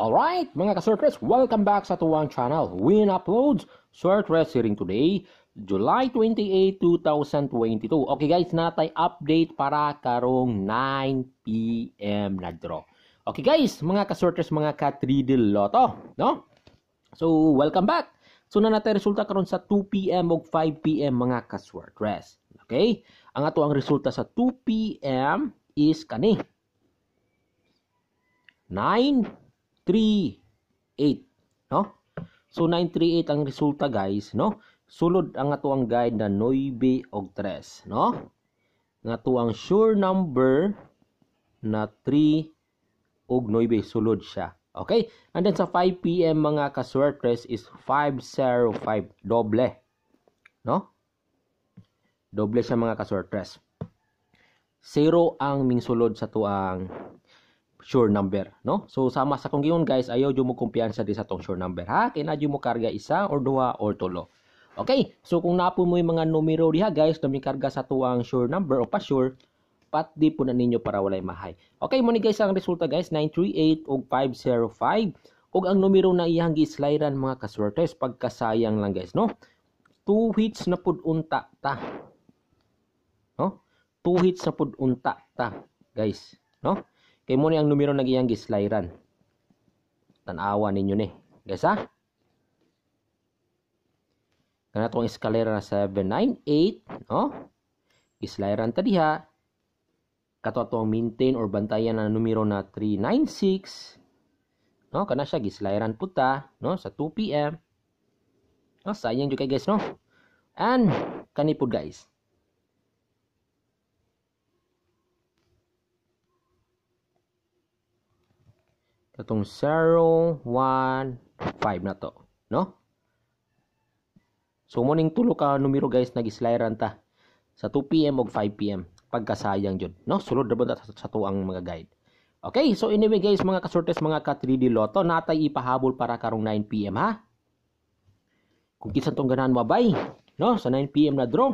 Alright, mga ka kasortres, welcome back sa Tuwang Channel. Win Uploads, short rest hearing today, July 28, 2022. Okay guys, natay update para karong 9pm na draw. Okay guys, mga ka kasortres, mga ka-3D loto, no? So, welcome back. So, na natay resulta karon sa 2pm o 5pm mga ka kasortres. Okay? Ang ato ang resulta sa 2pm is kani. 9 938 no so 938 ang resulta guys no sulod ang ato guide na 9 og 3 no nga tuang sure number na 3 og 9 sulod siya okay and then sa 5 pm mga kaswertres is 505 doble no doble siya mga kaswertres 0 ang mingsulod sa tuang sure number no so sama sa kung giyon guys ayaw jud mo kumpiyansa di sa tong sure number ha kay jud mo karga isa or duha or tulo okay so kung napo mo yung mga numero diha guys na may karga sa tuang sure number o pa sure pat di po na ninyo para walay mahay okay mo ni guys ang resulta guys 938 og 505 ug ang numero na iyang gislairan mga kaswertes pagkasayang lang guys no two hits na pud unta ta no two hits na pud unta ta guys no Kay mo ni ang numero na giyang gislairan. Tanawa ninyo ni. Guys ha? Ah? Kana tong eskalera na 798, no? Gislairan ta diha. Kato atong maintain or bantayan na numero na 396. No, kana siya gislairan puta, no, sa 2 PM. No, sayang jud kay guys, no. And kanipod guys. itong 0, 1, 5 na to. No? So, morning tulo ka numero guys, nag-slyran ta. Sa 2pm o 5pm. Pagkasayang yun. No? Sulod na ba sa to ang mga guide. Okay, so anyway guys, mga kasortes, mga ka-3D loto, natay ipahabol para karong 9pm ha. Kung kinsan tong ganahan mabay, no, sa 9pm na draw.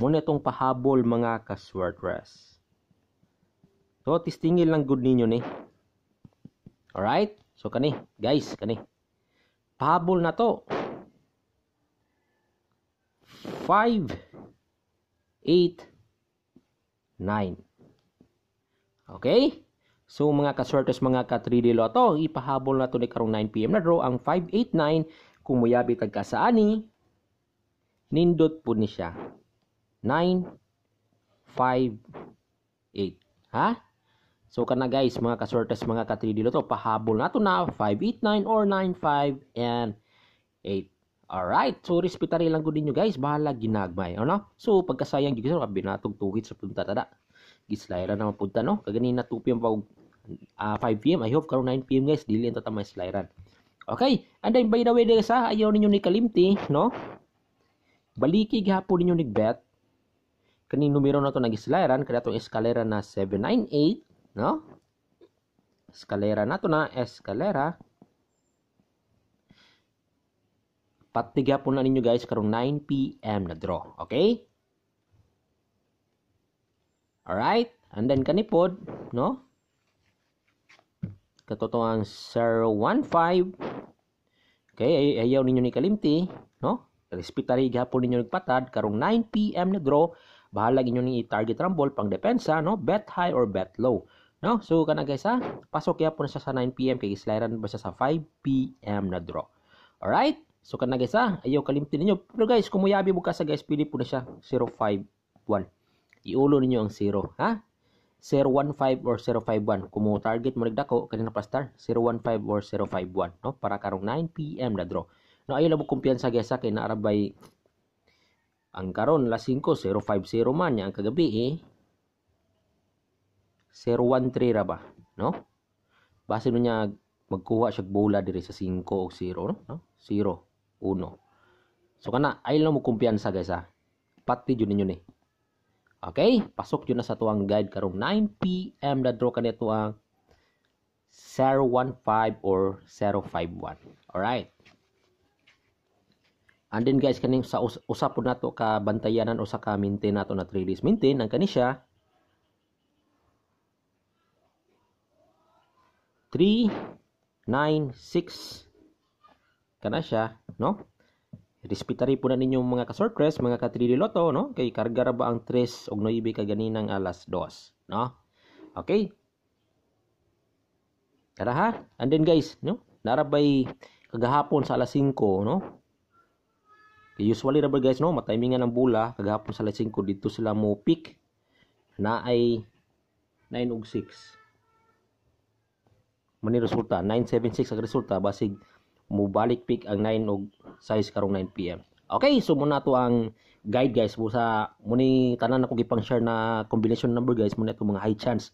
Muna itong pahabol mga ka-sortres. So testingil lang good ninyo ni. Alright? So kani, guys, kani. Pahabol na to. 5 8 9. Okay? So mga kasortes mga ka 3D Lotto, ipahabol na to ni karong 9 PM na draw ang 589 kung muyabi tagka sa ani nindot pud ni siya. 9 5 8. Ha? So kana guys, mga kasortes, mga ka-3D loto, pahabol nato na 589 or 95 and 8. Alright, so respetari lang ko ninyo guys, bahala ginagmay, ano? So pagkasayang gyud sa binatog hits sa punta tada. Gislayra na mapunta no. na 2 PM pag uh, ah, 5 PM, I hope karon 9 PM guys, dili ang tatama slayran. Okay, and then by the way guys, ha, ayaw ninyo ni kalimti, no? Baliki gihapon ninyo ni bet Kaning numero na to nag-slayran kada tong eskalera na 798 no? Eskalera na to na, eskalera. Patiga po na ninyo guys karong 9 PM na draw, okay? All right? And then kanipod, no? Katotoang 015. Okay, ay ayaw ninyo ni kalimti, no? Respetary gihapon ninyo nagpatad karong 9 PM na draw. Bahala inyo ning i-target rumble pang depensa, no? Bet high or bet low. No? So, kana guys ha, pasok ya po na siya sa 9pm kay Islairan ba siya sa 5pm na draw. Alright? So, kana guys ha, ayaw kalimtin ninyo. Pero guys, kumuyabi bukas mo sa guys, pili po na siya 051. Iulo ninyo ang 0, ha? 015 or 051. Kung mo target mo nagdako, kanina pa star, 015 or 051. No? Para karong 9pm na draw. No, ayaw lang mo kumpiyansa guys ha, kay naarabay ang karon las 5.050 man niya ang kagabi eh. 013 ra ba no base nun niya magkuha siya bola diri sa 5 o 0 no no? 0 1 so kana ay lang mo kumpiyansa guys ha pati jud ninyo ni okay pasok jud na sa tuang guide karong 9 pm na draw kaniya ang 015 or 051 all right And then guys, kaning sa us usapod nato ka bantayanan o sa ka maintain nato na 3 days maintain ang kani 3, 9, 6. kana siya no Respetary po na ninyo mga ka-sortress, mga ka 3 no? Kay karga ra ba ang 3 og 9 ka ganinang alas 2, no? Okay? Tara ha? And then guys, no? Narabay kagahapon sa alas 5, no? Kay usually ra ba guys, no? Matimingan ang bula kagahapon sa alas 5 dito sila mo pick na ay 9 og 6 resulta 976 ang resulta basig mubalik pick ang 9 og size karong 9 pm okay so muna to ang guide guys mo sa muni tanan ako gipang share na combination number guys mo to mga high chance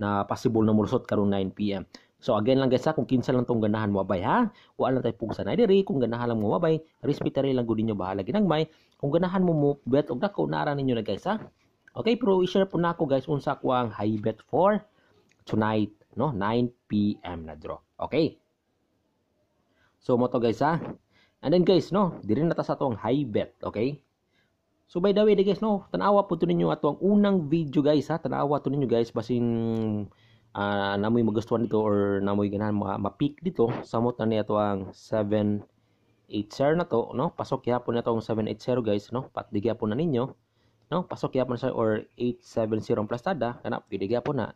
na possible na mulusot karong 9 pm So again lang guys ha, kung kinsa lang tong ganahan mo abay ha, wala lang tayo pugsa na diri kung ganahan lang mo abay, respetary lang gud ninyo bahala ginagmay. Kung ganahan mo mo bet og dako nara ninyo na guys ha. Okay, pero i-share po na ako guys unsa ko ang high bet for tonight no 9 pm na draw okay so mo to guys ha and then guys no diri na ta sa atong high bet okay So by the way, guys, no, tanawa po to ninyo atong unang video guys ha, tanawa to ninyo guys basin uh, ah, namoy magustuhan dito or namoy ganahan ma-pick dito sa mo ni ato ang 780 na to, no? Pasok yapon na tong 780 guys, no? Patdigya po na ninyo, no? Pasok yapon sa or 870 plus tada kana pwede po na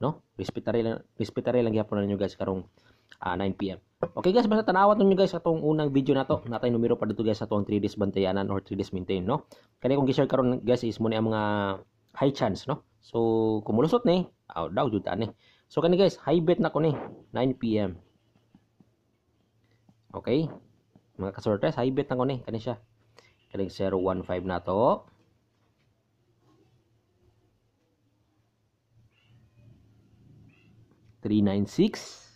no respetare lang respetare lang gyapon ninyo guys karong uh, 9 pm okay guys basta tanawat ninyo guys atong unang video nato natay numero pa dito guys sa atong 3 days bantayanan or 3 days maintain no kani kung gi-share karon guys is mo ni ang mga high chance no so kumulusot ni aw daw jud ani so kani guys high bet na ko ni 9 pm okay mga kasortes high bet na ko ni kani siya kani 015 na to 396.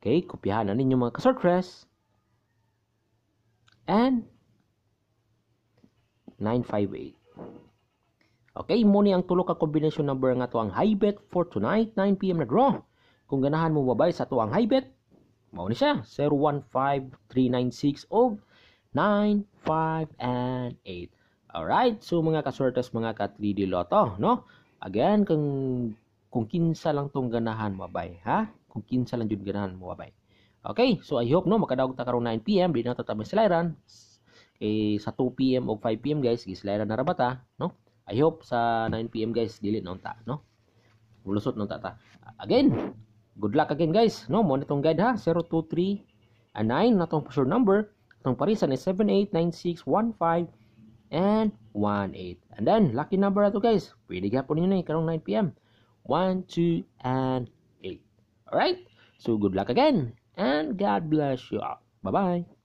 Okay, kopyahan na ninyo mga kasortres. And 958. Okay, muni ang tulok ka combination number nga to ang high bet for tonight 9 PM na draw. Kung ganahan mo babay sa to ang high bet, mao ni siya 015396 og 9, 5 and 8. All right, so mga kasortes mga ka 3D Lotto, no? Again, kung kung kinsa lang tong ganahan mo bay, ha? Kung kinsa lang jud ganahan mo bay. Okay, so I hope no makadawag ta karon 9 PM di na ta tabang slayran. Kay eh, sa 2 PM og 5 PM guys, gislayran na ra ba no? I hope sa 9 PM guys dili na unta, no? Mulusot na unta ta. Again, good luck again guys, no? Mo na tong guide ha, 023 and 9 na tong sure number. Itong parisan is 789615 and 18 And then, lucky number na guys. Pwede gapon yun eh, karong 9pm. 1, 2, and 8. Alright? So, good luck again. And God bless you all. Bye-bye.